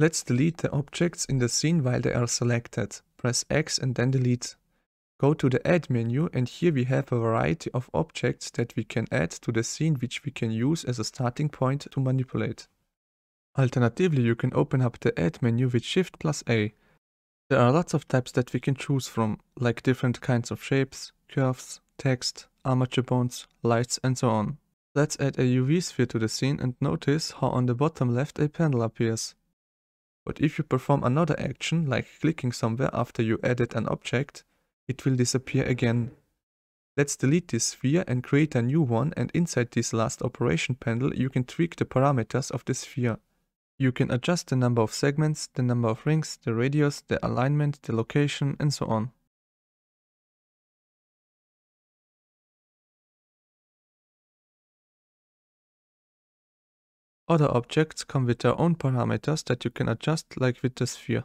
Let's delete the objects in the scene while they are selected. Press X and then delete. Go to the add menu and here we have a variety of objects that we can add to the scene which we can use as a starting point to manipulate. Alternatively, you can open up the add menu with Shift plus A. There are lots of tabs that we can choose from, like different kinds of shapes, curves, text, armature bones, lights and so on. Let's add a UV sphere to the scene and notice how on the bottom left a panel appears. But if you perform another action, like clicking somewhere after you added an object, it will disappear again. Let's delete this sphere and create a new one and inside this last operation panel you can tweak the parameters of the sphere. You can adjust the number of segments, the number of rings, the radius, the alignment, the location and so on. Other objects come with their own parameters that you can adjust like with the sphere.